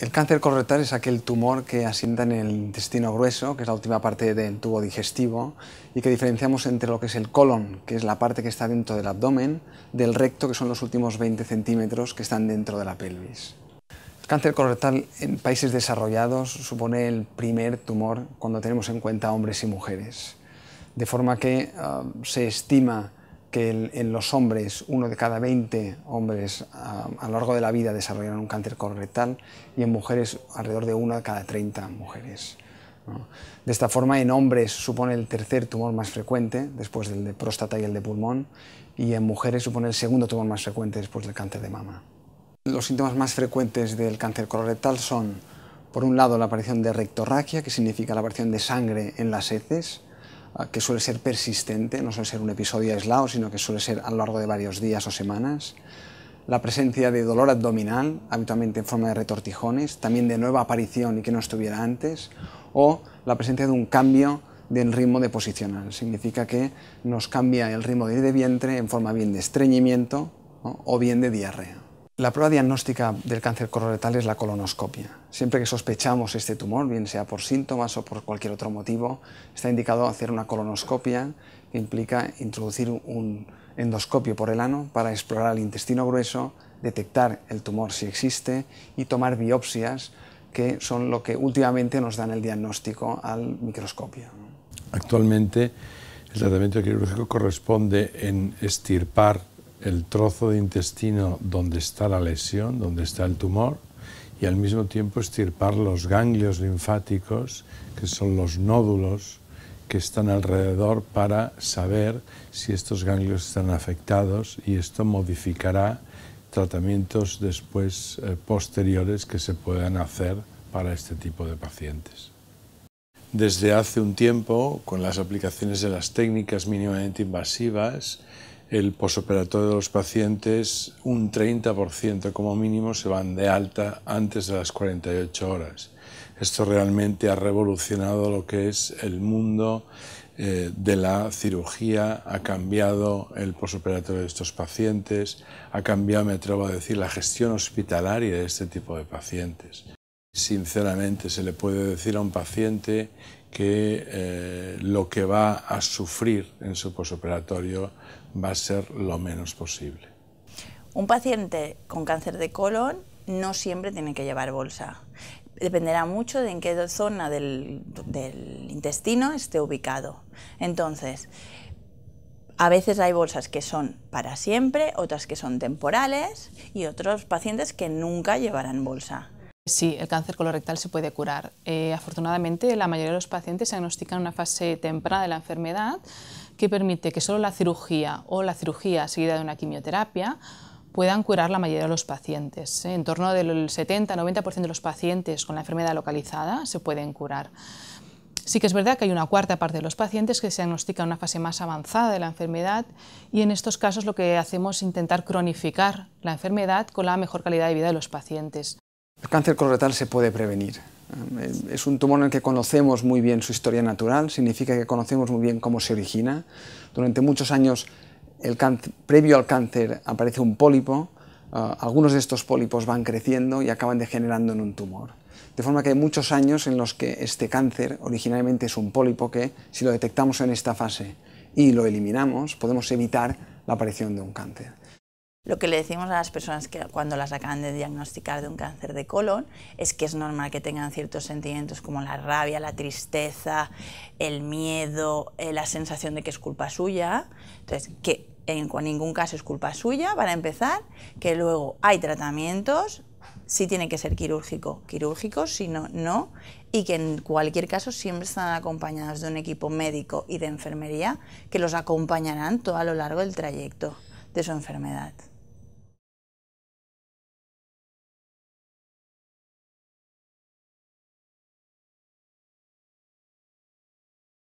El cáncer colorectal es aquel tumor que asienta en el intestino grueso, que es la última parte del tubo digestivo, y que diferenciamos entre lo que es el colon, que es la parte que está dentro del abdomen, del recto, que son los últimos 20 centímetros que están dentro de la pelvis. El cáncer colorectal en países desarrollados supone el primer tumor cuando tenemos en cuenta hombres y mujeres, de forma que ah, se estima que en los hombres uno de cada 20 hombres a, lo largo de la vida desarrollan un cáncer colorectal y en mujeres alrededor de una de cada 30 mujeres. De esta forma, en hombres supone el tercer tumor más frecuente, después del de próstata y el de pulmón, y en mujeres supone el segundo tumor más frecuente después del cáncer de mama. Los síntomas más frecuentes del cáncer colorectal son, por un lado, la aparición de rectorraquia, que significa la aparición de sangre en las heces, Ah, que suele ser persistente, no suele ser un episodio aislado, sino que suele ser a lo largo de varios días o semanas. La presencia de dolor abdominal, habitualmente en forma de retortijones, también de nueva aparición y que no estuviera antes, o la presencia de un cambio del ritmo de posicional. Significa que nos cambia el ritmo de vientre en forma bien de estreñimiento o bien de diarrea. La prueba diagnóstica del cáncer colorectal es la colonoscopia. Siempre que sospechamos este tumor, bien sea por síntomas o por cualquier otro motivo, está indicado hacer una colonoscopia que implica introducir un endoscopio por el ano para explorar el intestino grueso, detectar el tumor si existe y tomar biopsias que son lo que últimamente nos dan el diagnóstico al microscopio. Actualmente el tratamiento quirúrgico corresponde en estirpar el trozo de intestino donde está la lesión, donde está el tumor, y al mismo tiempo estirpar los ganglios linfáticos, que son los nódulos que están alrededor para saber si estos ganglios están afectados y esto modificará tratamientos después eh, posteriores que se puedan hacer para este tipo de pacientes. Desde hace un tiempo, con las aplicaciones de las técnicas mínimamente invasivas, el posoperatorio de los pacientes, un 30% como mínimo se van de alta antes de las 48 horas. Esto realmente ha revolucionado lo que es el mundo eh, de la cirugía, ha cambiado el posoperatorio de estos pacientes, ha cambiado, me atrevo a decir, la gestión hospitalaria de este tipo de pacientes. Sinceramente, se le puede decir a un paciente que eh, lo que va a sufrir en su posoperatorio va a ser lo menos posible. Un paciente con cáncer de colon no siempre tiene que llevar bolsa. Dependerá mucho de en qué zona del intestino esté ubicado. Entonces, a veces hay bolsas que son para siempre, otras que son temporales y otros pacientes que nunca llevarán bolsa. Sí, el cáncer colorectal se puede curar. Eh, afortunadamente, la mayoría de los pacientes se diagnostican en una fase temprana de la enfermedad que permite que solo la cirugía o la cirugía seguida de una quimioterapia puedan curar la mayoría de los pacientes. Eh, en torno del 70-90% de los pacientes con la enfermedad localizada se pueden curar. Sí que es verdad que hay una cuarta parte de los pacientes que se diagnostica una fase más avanzada de la enfermedad y en estos casos lo que hacemos es intentar cronificar la enfermedad con la mejor calidad de vida de los pacientes. El cáncer colorectal se puede prevenir. Es un tumor en el que conocemos muy bien su historia natural, significa que conocemos muy bien cómo se origina. Durante muchos años, el cáncer, previo al cáncer, aparece un pólipo. Ah, algunos de estos pólipos van creciendo y acaban degenerando en un tumor. De forma que hay muchos años en los que este cáncer originalmente es un pólipo que, si lo detectamos en esta fase y lo eliminamos, podemos evitar la aparición de un cáncer. Lo que le decimos a las personas que cuando las acaban de diagnosticar de un cáncer de colon es que es normal que tengan ciertos sentimientos como la rabia, la tristeza, el miedo, eh, la sensación de que es culpa suya. Entonces, que en ningún caso es culpa suya, para empezar, que luego hay tratamientos, si tiene que ser quirúrgico, quirúrgico, si no, no, y que en cualquier caso siempre están acompañados de un equipo médico y de enfermería que los acompañarán todo a lo largo del trayecto de su enfermedad.